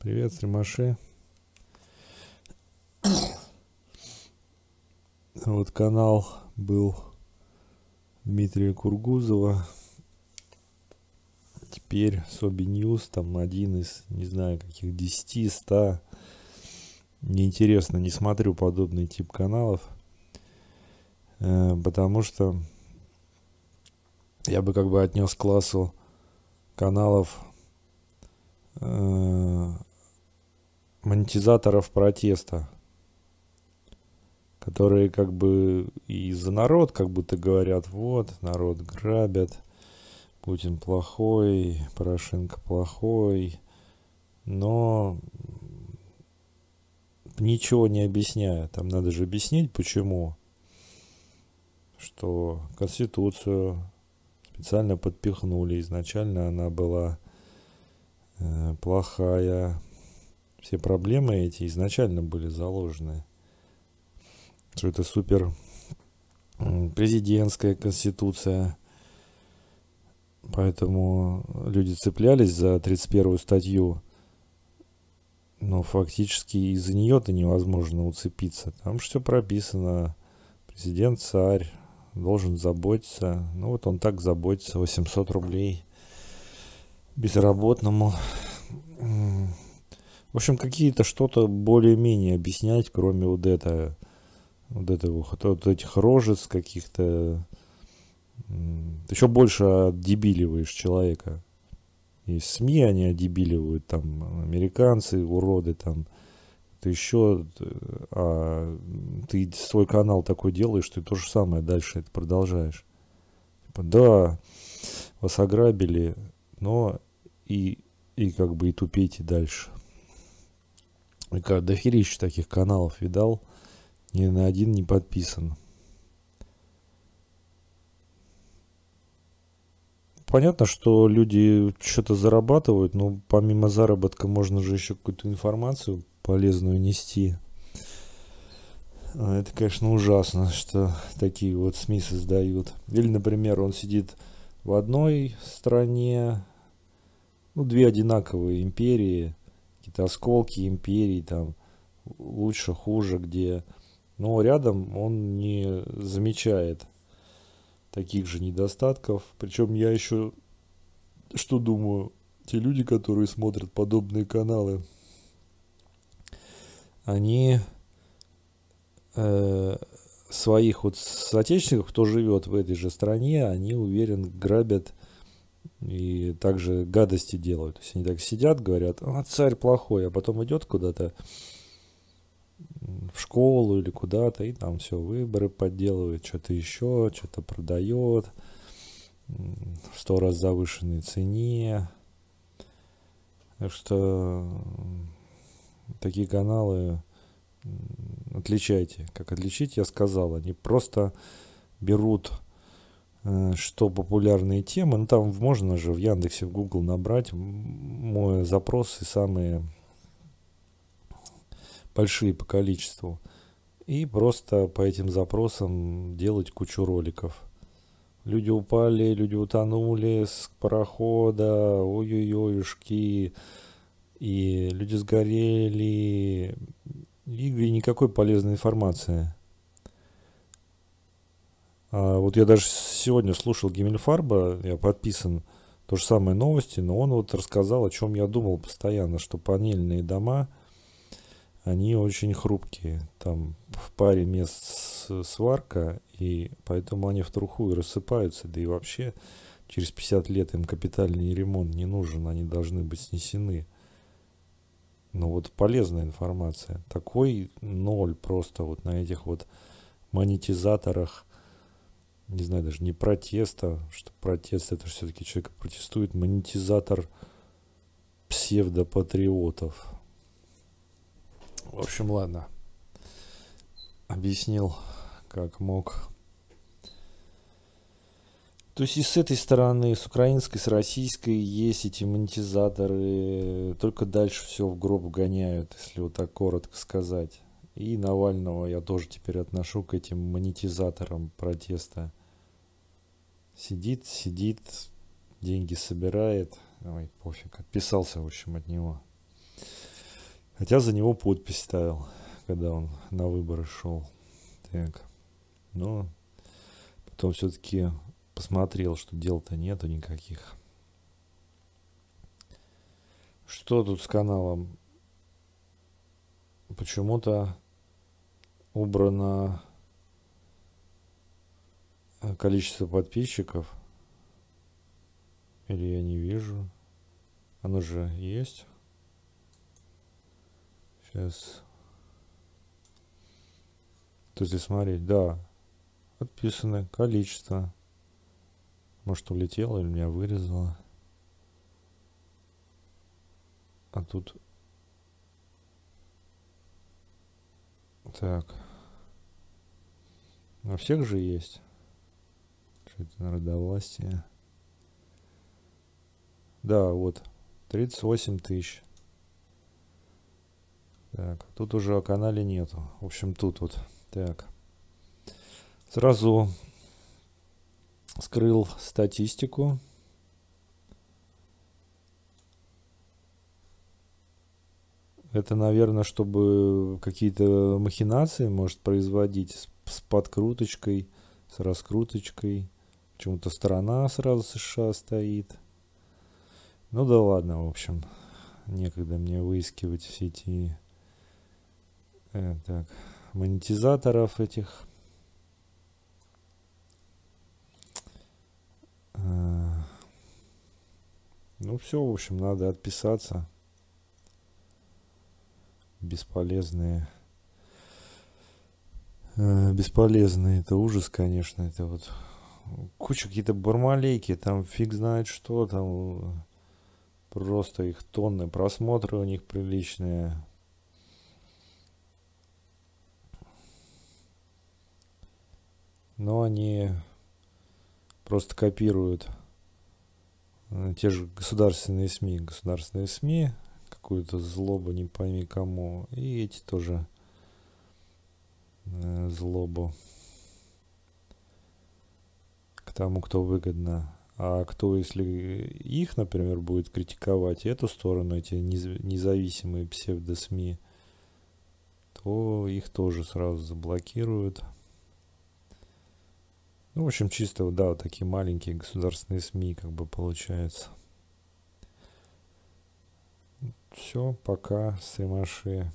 Привет, стримаши. Вот канал был Дмитрия Кургузова. Теперь Соби Ньюс, там один из, не знаю, каких десяти-ста. Неинтересно, не смотрю подобный тип каналов. Э, потому что я бы как бы отнес к классу каналов монетизаторов протеста, которые как бы и за народ как будто говорят, вот, народ грабят, Путин плохой, Порошенко плохой, но ничего не объясняя. Там надо же объяснить, почему. Что Конституцию специально подпихнули. Изначально она была э, плохая все проблемы эти изначально были заложены. Что это супер президентская конституция. Поэтому люди цеплялись за 31-ю статью. Но фактически из-за нее-то невозможно уцепиться. Там все прописано. Президент царь должен заботиться. Ну вот он так заботится. 800 рублей безработному в общем, какие-то что-то более-менее объяснять, кроме вот этого, вот этого, вот этих рожец каких-то. Ты Еще больше отдебиливаешь человека. И СМИ они одебиливают, там, американцы, уроды, там, ты еще, а ты свой канал такой делаешь, ты то же самое дальше это продолжаешь. Типа, да, вас ограбили, но и, и как бы и тупите дальше. Дохерища таких каналов видал. Ни на один не подписан. Понятно, что люди что-то зарабатывают, но помимо заработка можно же еще какую-то информацию полезную нести. А, это, конечно, ужасно, что такие вот СМИ создают. Или, например, он сидит в одной стране, ну, две одинаковые империи, какие-то осколки империй там, лучше, хуже, где... Но рядом он не замечает таких же недостатков. Причем я еще что думаю, те люди, которые смотрят подобные каналы, они э, своих вот соотечественников, кто живет в этой же стране, они уверен грабят и также гадости делают. То есть они так сидят, говорят, а царь плохой, а потом идет куда-то в школу или куда-то, и там все, выборы подделывает, что-то еще, что-то продает, в сто раз завышенной цене. Так что такие каналы отличайте. Как отличить, я сказал, они просто берут Э, что популярные темы. Ну, там можно же в Яндексе, в Google набрать мой запрос и самые большие по количеству. И просто по этим запросам делать кучу роликов. Люди упали, люди утонули с парохода, ой-ой-ой, ушки. И люди сгорели. И никакой полезной информации. А, вот я даже сегодня слушал Гиммельфарба, я подписан, то же самое новости, но он вот рассказал, о чем я думал постоянно, что панельные дома, они очень хрупкие. Там в паре мест сварка, и поэтому они в труху и рассыпаются, да и вообще через 50 лет им капитальный ремонт не нужен, они должны быть снесены. Но ну вот полезная информация. Такой ноль просто вот на этих вот монетизаторах не знаю, даже не протеста, что протест это все-таки человек протестует, монетизатор псевдопатриотов. В общем, ладно. Объяснил, как мог. То есть и с этой стороны, с украинской, с российской есть эти монетизаторы, только дальше все в гроб гоняют, если вот так коротко сказать. И Навального я тоже теперь отношу к этим монетизаторам протеста. Сидит, сидит, деньги собирает. Ой, пофиг, отписался, в общем, от него. Хотя за него подпись ставил, когда он на выборы шел. Так. Но потом все-таки посмотрел, что дел-то нету никаких. Что тут с каналом? Почему-то убрано Э, количество подписчиков. Или я не вижу. Оно же есть. Сейчас. то здесь смотреть. Да. Подписано. Количество. Может улетело или меня вырезало. А тут... Так. На всех же есть. Что это народовластие? Да, вот. 38 тысяч. Так, тут уже о канале нету. В общем, тут вот. Так. Сразу скрыл статистику. Это, наверное, чтобы какие-то махинации может производить с, с подкруточкой, с раскруточкой. Почему-то страна сразу США стоит. Ну да ладно, в общем, некогда мне выискивать все эти э, так, монетизаторов этих. Э, ну все, в общем, надо отписаться. Бесполезные. Э, бесполезные. Это ужас, конечно. Это вот куча какие-то бармалейки, там фиг знает что, там просто их тонны, просмотры у них приличные. Но они просто копируют э, те же государственные СМИ, государственные СМИ, какую-то злобу не пойми кому, и эти тоже э, злобу тому, кто выгодно. А кто, если их, например, будет критиковать, эту сторону, эти независимые псевдо-СМИ, то их тоже сразу заблокируют. Ну, в общем, чисто, да, вот такие маленькие государственные СМИ, как бы, получается. Все, пока, сымаши.